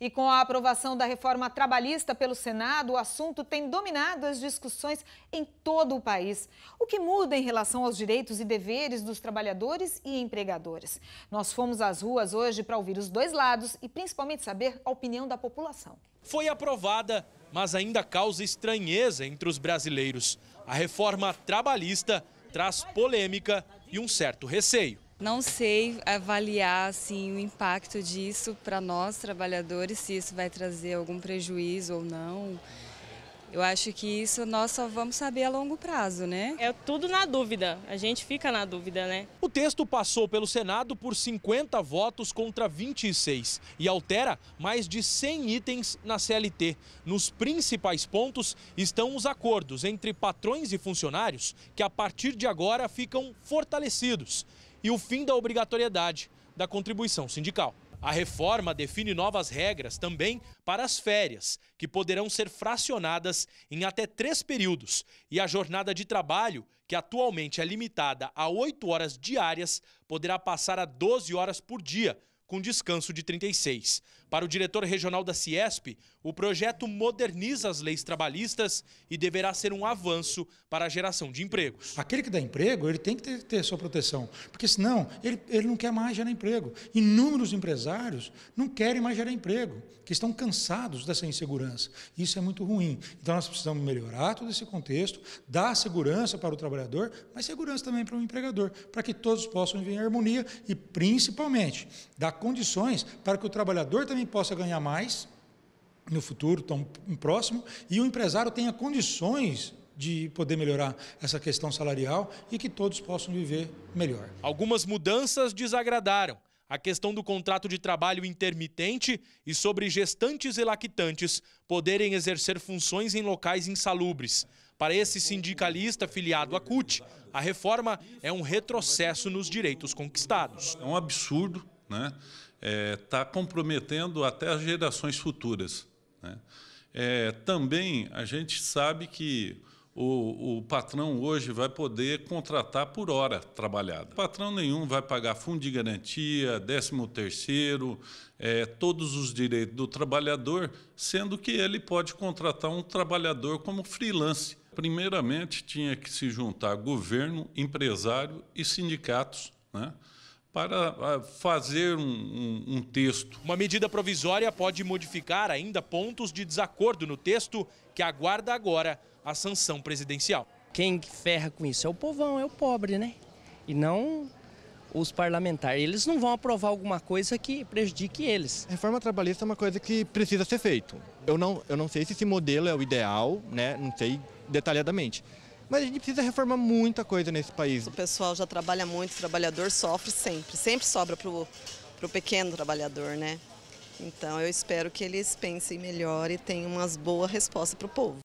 E com a aprovação da reforma trabalhista pelo Senado, o assunto tem dominado as discussões em todo o país. O que muda em relação aos direitos e deveres dos trabalhadores e empregadores? Nós fomos às ruas hoje para ouvir os dois lados e principalmente saber a opinião da população. Foi aprovada, mas ainda causa estranheza entre os brasileiros. A reforma trabalhista traz polêmica e um certo receio. Não sei avaliar assim, o impacto disso para nós trabalhadores, se isso vai trazer algum prejuízo ou não. Eu acho que isso nós só vamos saber a longo prazo, né? É tudo na dúvida, a gente fica na dúvida, né? O texto passou pelo Senado por 50 votos contra 26 e altera mais de 100 itens na CLT. Nos principais pontos estão os acordos entre patrões e funcionários, que a partir de agora ficam fortalecidos e o fim da obrigatoriedade da contribuição sindical. A reforma define novas regras também para as férias, que poderão ser fracionadas em até três períodos, e a jornada de trabalho, que atualmente é limitada a 8 horas diárias, poderá passar a 12 horas por dia, com descanso de 36. Para o diretor regional da Ciesp, o projeto moderniza as leis trabalhistas e deverá ser um avanço para a geração de empregos. Aquele que dá emprego, ele tem que ter, ter sua proteção, porque senão ele, ele não quer mais gerar emprego. Inúmeros empresários não querem mais gerar emprego, que estão cansados dessa insegurança. Isso é muito ruim. Então nós precisamos melhorar todo esse contexto, dar segurança para o trabalhador, mas segurança também para o empregador, para que todos possam viver em harmonia e principalmente dar condições para que o trabalhador também possa ganhar mais no futuro tão próximo e o empresário tenha condições de poder melhorar essa questão salarial e que todos possam viver melhor. Algumas mudanças desagradaram. A questão do contrato de trabalho intermitente e sobre gestantes e lactantes poderem exercer funções em locais insalubres. Para esse sindicalista filiado à CUT, a reforma é um retrocesso nos direitos conquistados. É um absurdo né, está é, tá comprometendo até as gerações futuras. Né. É, também a gente sabe que o, o, patrão hoje vai poder contratar por hora trabalhada. patrão nenhum vai pagar fundo de garantia, 13 terceiro, é, todos os direitos do trabalhador, sendo que ele pode contratar um trabalhador como freelance. Primeiramente, tinha que se juntar governo, empresário e sindicatos, né? para ah, fazer um, um, um, texto. Uma medida provisória pode modificar ainda pontos de desacordo no texto que aguarda agora a sanção presidencial. Quem ferra com isso é o povão, é o pobre, né? E não os parlamentares. Eles não vão aprovar alguma coisa que prejudique eles. Reforma trabalhista é uma coisa que precisa ser feito. Eu não, eu não sei se esse modelo é o ideal, né? Não sei detalhadamente. Mas a gente precisa reformar muita coisa nesse país. O pessoal já trabalha muito, o trabalhador sofre sempre. Sempre sobra para o pequeno trabalhador, né? Então eu espero que eles pensem melhor e tenham umas boas respostas para o povo.